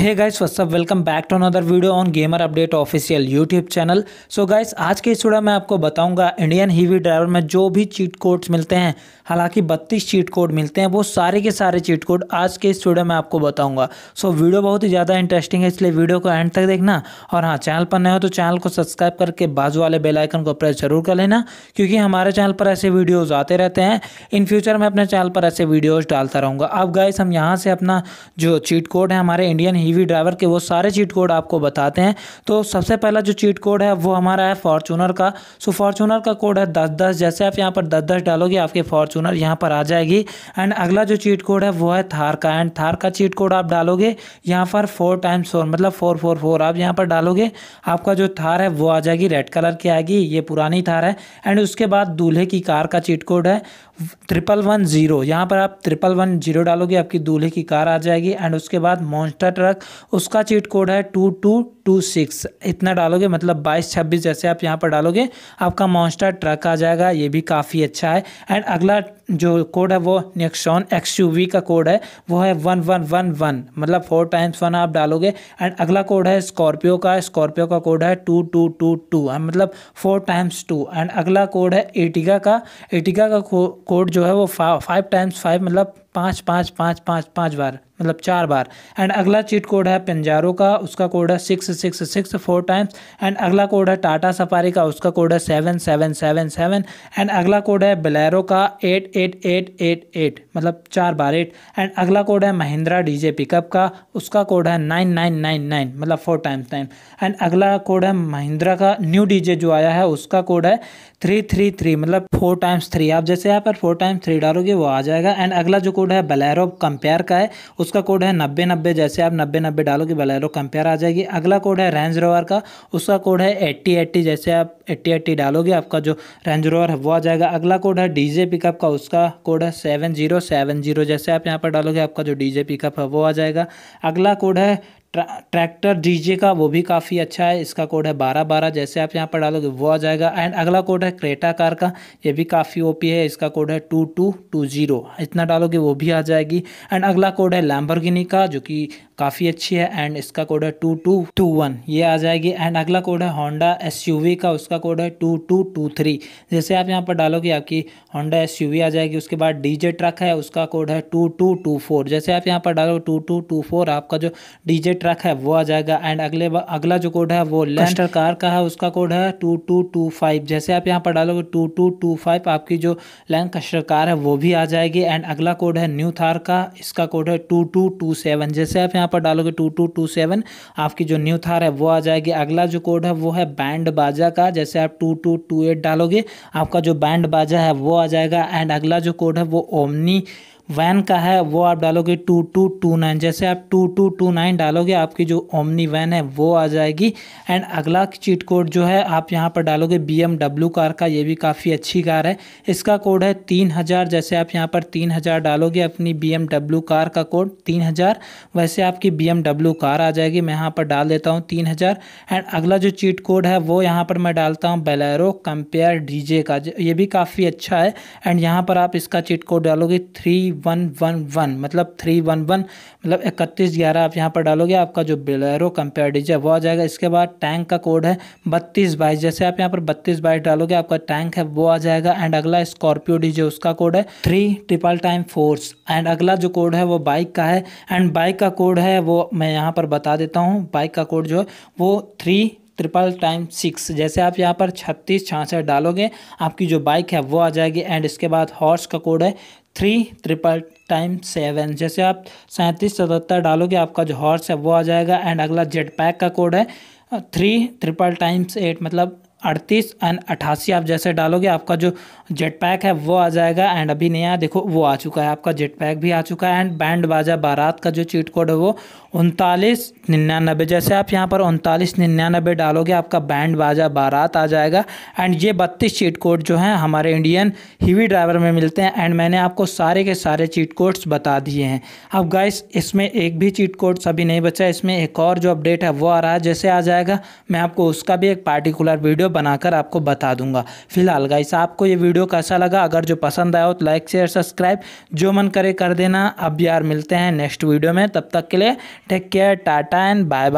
है guys what's up welcome back to another video on gamer update official YouTube channel so guys आज के इस video में आपको बताऊंगा इंडियन हीवी ड्राइवर में जो भी चीट कोड्स मिलते हैं हालांकि 32 चीट कोड मिलते हैं वो सारे के सारे चीट कोड आज के इस वीडियो में आपको बताऊंगा सो so, वीडियो बहुत ही ज़्यादा इंटरेस्टिंग है इसलिए वीडियो को एंड तक देखना और हाँ चैनल पर नए हो तो चैनल को सब्सक्राइब करके बाजू वाले बेलाइकन को प्रेस जरूर कर लेना क्योंकि हमारे चैनल पर ऐसे वीडियोज़ आते रहते हैं इन फ्यूचर मैं अपने चैनल पर ऐसे वीडियोज़ डालता रहूँगा अब गाइस हम यहाँ से अपना जो चीट कोड है हमारे इंडियन ईवी ड्राइवर के वो सारे चीट कोड आपको बताते हैं तो सबसे पहला जो चीट कोड है वो हमारा है फॉर्चूनर का सो फॉर्चूनर का कोड है दस दस जैसे आप यहाँ पर दस दस डालोगे आपके फॉर्चूनर यहाँ पर आ जाएगी एंड अगला जो चीट कोड है वो है थार का एंड थार का चीट कोड आप डालोगे यहाँ पर फोर टाइम्स फोर मतलब फोर फोर फोर आप यहाँ पर डालोगे आपका जो थार है वो आ जाएगी रेड कलर की आएगी ये पुरानी थार है एंड उसके बाद दूल्हे की कार का चीट कोड है ट्रिपल वन ज़ीरो यहाँ पर आप ट्रिपल वन जीरो डालोगे आपकी दूल्हे की कार आ जाएगी एंड उसके बाद मॉन्स्टर ट्रक उसका चीट कोड है टू टू टू सिक्स इतना डालोगे मतलब बाईस छब्बीस जैसे आप यहाँ पर डालोगे आपका मॉन्स्टर ट्रक आ जाएगा ये भी काफ़ी अच्छा है एंड अगला जो कोड है वो नेक्सॉन एक्स यू वी का कोड है वो है वन वन वन वन मतलब फोर टाइम्स वन आप डालोगे एंड अगला कोड है स्कॉर्पियो का स्कॉर्पियो का कोड है टू टू टू टू मतलब फोर टाइम्स टू एंड अगला कोड है एटिका का एटिका का कोड जो है वो फाइव टाइम्स फाइव मतलब पाँच पाँच पाँच पाँच पाँच बार मतलब चार बार एंड अगला चीट कोड है पंजारो का उसका कोड है six six six four times and अगला कोड है टाटा सफारी का उसका कोड है seven seven seven seven and अगला कोड है बलैरो का eight eight eight eight eight मतलब चार बार एट एंड अगला कोड है महिंद्रा डीजे पिकअप का उसका कोड है नाइन नाइन नाइन नाइन मतलब फोर टाइम्स नाइन एंड अगला कोड है महिंद्रा का न्यू डीजे जो आया है उसका कोड है थ्री थ्री थ्री मतलब फोर टाइम्स थ्री आप जैसे यहाँ पर फोर टाइम्स थ्री डालोगे वो आ जाएगा एंड अगला जो कोड है बलैरो कंपेयर का है उसका कोड है नब्बे नब्बे जैसे आप नब्बे नब्बे डालोगे बलैरो कंपेयर आ जाएगी अगला कोड है रेंज रोवर का उसका कोड है एट्टी एट्टी जैसे आप एट्टी एट्टी डालोगे आपका जो रेंज रोवर है वो आ जाएगा अगला कोड है डीजे पिकअप का उसका कोड है सेवन जीरो सेवन जीरो जैसे आप यहाँ पर डालोगे आपका जो डीजे पिकअप है वो आ जाएगा अगला कोड है ट्रा, ट्रैक्टर डीजे का वो भी काफ़ी अच्छा है इसका कोड है बारह बारह जैसे आप यहाँ पर डालोगे वो आ जाएगा एंड अगला कोड है क्रेटा कार का ये भी काफ़ी ओपी है इसका कोड है टू टू टू जीरो इतना डालोगे वो भी आ जाएगी एंड अगला कोड है लैम्बरगिनी का जो कि काफ़ी अच्छी है एंड इसका कोड है टू टू टू वन ये आ जाएगी एंड अगला कोड है होंडा एस का उसका कोड है टू टू टू थ्री जैसे आप यहाँ पर डालोगे आपकी होंडा एस आ जाएगी उसके बाद डीजे ट्रक है उसका कोड है टू टू टू फोर जैसे आप यहाँ पर डालोगे टू टू टू फोर आपका जो डीजे ट्रक है वो आ जाएगा एंड अगले अगला जो कोड है वो लेस्टर कार का है उसका कोड है टू टू टू फाइव जैसे आप यहाँ पर डालोगे टू टू टू फाइव आपकी जो लैंग कस्टर कार है वो भी आ जाएगी एंड अगला कोड है न्यू थार का इसका कोड है टू टू टू सेवन जैसे आप यहाँ पर डालोगे टू टू टू सेवन आपकी जो न्यू थार है वो आ जाएगी अगला जो कोड है वो है बैंड बाजा का जैसे आप टू टू टू एट डालोगे आपका जो बैंड बाजा है वो आ जाएगा एंड अगला जो कोड है वो ओमनी वैन का है वो आप डालोगे टू टू टू नाइन जैसे आप टू टू टू नाइन डालोगे आपकी जो ओमनी वैन है वो आ जाएगी एंड अगला चीट कोड जो है आप यहाँ पर डालोगे बी एम डब्ल्यू कार का ये भी काफ़ी अच्छी कार है इसका कोड है तीन हज़ार जैसे आप यहाँ पर तीन हज़ार डालोगे अपनी बी एम डब्ल्यू कार का कोड तीन हज़ार वैसे आपकी बी एम डब्ल्यू कार आ जाएगी मैं यहाँ पर डाल देता हूँ तीन हज़ार एंड अगला जो चीट कोड है वो यहाँ पर मैं डालता हूँ बेलेरो कंपेयर डी जे का ये भी काफ़ी अच्छा है एंड यहाँ पर आप इसका चीट कोड डालोगे थ्री वन वन वन मतलब थ्री वन वन मतलब इकतीस ग्यारह आप यहाँ पर डालोगे आपका जो बिलेरो कंपेयर डीजे वो आ जाएगा इसके बाद टैंक का कोड है बत्तीस बाईस जैसे आप यहाँ पर बत्तीस बाईस डालोगे आपका टैंक है वो आ जाएगा एंड अगला स्कॉर्पियो डीजे उसका कोड है three triple time fours and अगला जो कोड है वो बाइक का है एंड बाइक का कोड है वो मैं यहाँ पर बता देता हूँ बाइक का कोड जो है वो थ्री ट्रिपल टाइम सिक्स जैसे आप यहाँ पर छत्तीस छियासठ डालोगे आपकी जो बाइक है वो आ जाएगी एंड इसके बाद हॉर्स का कोड है थ्री ट्रिपल टाइम सेवन जैसे आप सैंतीस सतहत्तर डालोगे आपका जो हॉर्स है वो आ जाएगा एंड अगला जेट पैक का कोड है थ्री ट्रिपल टाइम्स एट मतलब अड़तीस एंड अट्ठासी आप जैसे डालोगे आपका जो जेट पैक है वो आ जाएगा एंड अभी नया देखो वो आ चुका है आपका जेट पैक भी आ चुका है एंड बैंड बाजा बारात का जो चीट कोड है वो उनतालीस निन्यानबे जैसे आप यहाँ पर उनतालीस निन्यानबे डालोगे आपका बैंड बाजा बारात आ जाएगा एंड ये बत्तीस चीट कोड जो हैं हमारे इंडियन हीवी ड्राइवर में मिलते हैं एंड मैंने आपको सारे के सारे चीट कोड्स बता दिए हैं अब गाइस इसमें एक भी चीट कोड्स अभी नहीं बचा इसमें एक और जो अपडेट है वो आ रहा है जैसे आ जाएगा मैं आपको उसका भी एक पार्टिकुलर वीडियो वीडियो बनाकर आपको बता दूंगा फिलहाल गाइस आपको ये वीडियो कैसा लगा अगर जो पसंद आया हो तो लाइक शेयर सब्सक्राइब जो मन करे कर देना अब यार मिलते हैं नेक्स्ट वीडियो में तब तक के लिए take care tata and bye bye